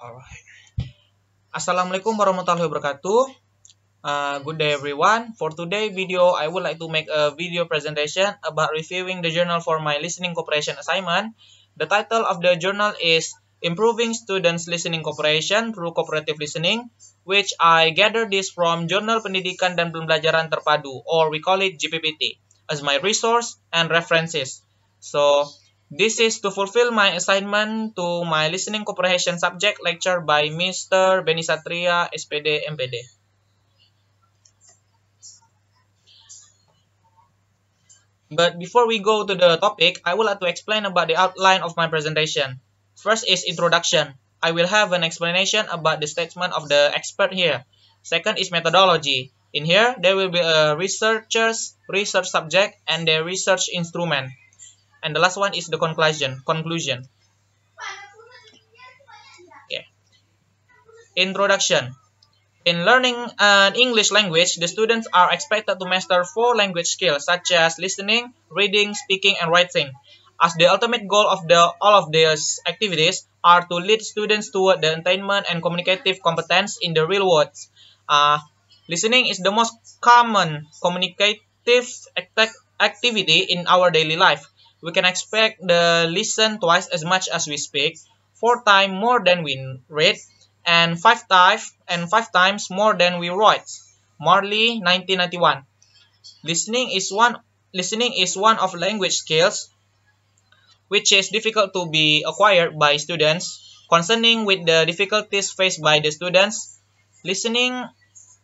Alright. Assalamualaikum warahmatullahi wabarakatuh. Uh, good day everyone. For today video, I would like to make a video presentation about reviewing the journal for my listening cooperation assignment. The title of the journal is Improving Students Listening Cooperation Through Cooperative Listening, which I gather this from Journal Pendidikan dan Pembelajaran Terpadu, or we call it GPPT, as my resource and references. So, This is to fulfill my assignment to my listening comprehension subject lecture by Mr. Beni Satria, SPD, MPD. But before we go to the topic, I would like to explain about the outline of my presentation. First is introduction. I will have an explanation about the statement of the expert here. Second is methodology. In here, there will be a researcher's research subject and their research instrument. and the last one is the conclusion conclusion okay. introduction in learning an English language, the students are expected to master four language skills such as listening, reading, speaking, and writing. As the ultimate goal of the all of these activities are to lead students toward the attainment and communicative competence in the real world. Uh, listening is the most common communicative act activity in our daily life we can expect the listen twice as much as we speak, four times more than we read, and five times and five times more than we write. Marley 1991. Listening is one listening is one of language skills which is difficult to be acquired by students. Concerning with the difficulties faced by the students, listening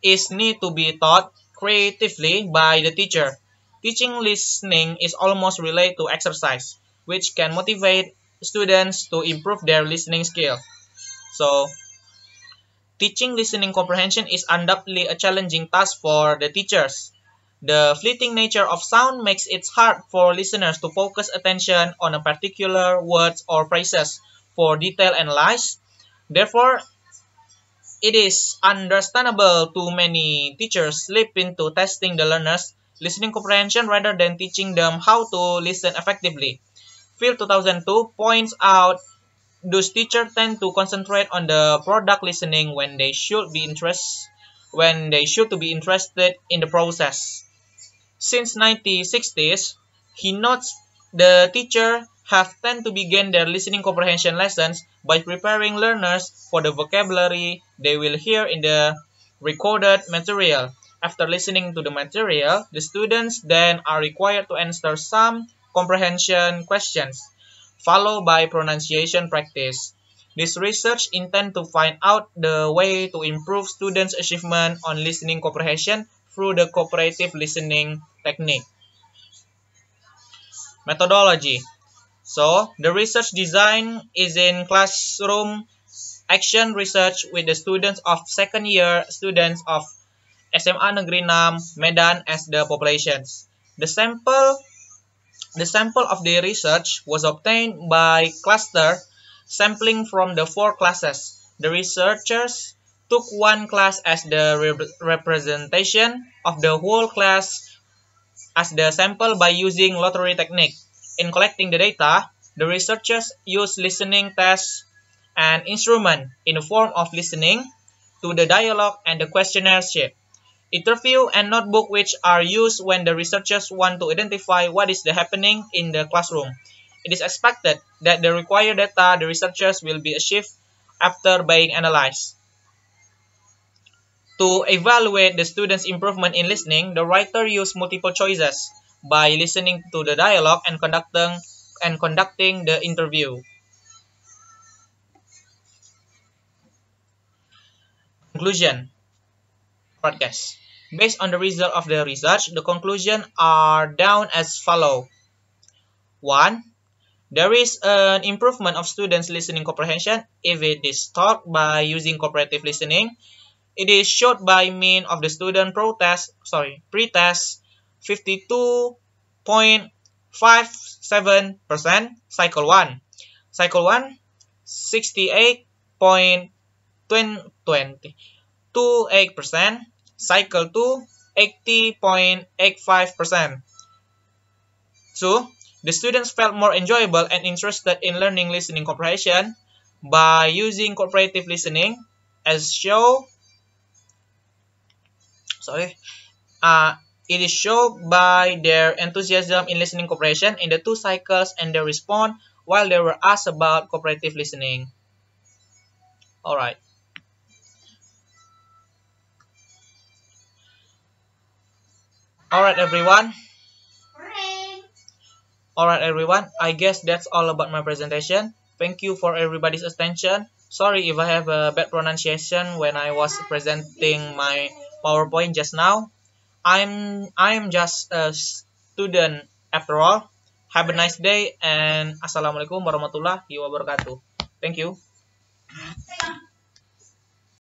is need to be taught creatively by the teacher. Teaching listening is almost related to exercise, which can motivate students to improve their listening skill. So, teaching listening comprehension is undoubtedly a challenging task for the teachers. The fleeting nature of sound makes it hard for listeners to focus attention on a particular words or phrases for detailed analysis. Therefore, it is understandable to many teachers slip into testing the learners listening comprehension rather than teaching them how to listen effectively. Field 2002 points out those teachers tend to concentrate on the product listening when they should be interest when they should to be interested in the process. Since 1960s, he notes the teacher have tend to begin their listening comprehension lessons by preparing learners for the vocabulary they will hear in the recorded material. After listening to the material, the students then are required to answer some comprehension questions, followed by pronunciation practice. This research intends to find out the way to improve students' achievement on listening comprehension through the cooperative listening technique. Methodology So, the research design is in classroom action research with the students of second year students of SMA Negeri 6 Medan as the populations. The sample the sample of the research was obtained by cluster sampling from the four classes. The researchers took one class as the representation of the whole class as the sample by using lottery technique. In collecting the data, the researchers used listening tests and instrument in the form of listening to the dialogue and the questionnaire shape. interview and notebook which are used when the researchers want to identify what is the happening in the classroom. It is expected that the required data the researchers will be achieved after being analyzed. To evaluate the student's improvement in listening, the writer used multiple choices by listening to the dialogue and conducting, and conducting the interview. Conclusion podcast. Based on the result of the research, the conclusions are down as follow. 1. There is an improvement of students' listening comprehension if it is taught by using cooperative listening. It is showed by mean of the student protest, sorry, pretest 52.57% cycle 1. Cycle 1 68.28% cycle to 80.85%. So, the students felt more enjoyable and interested in learning listening comprehension by using cooperative listening as show sorry uh, it is shown by their enthusiasm in listening cooperation in the two cycles and their response while they were asked about cooperative listening. Alright. Alright everyone. Alright everyone, I guess that's all about my presentation. Thank you for everybody's attention. Sorry if I have a bad pronunciation when I was presenting my PowerPoint just now. I'm I'm just a student after all. Have a nice day and assalamualaikum warahmatullahi wabarakatuh. Thank you.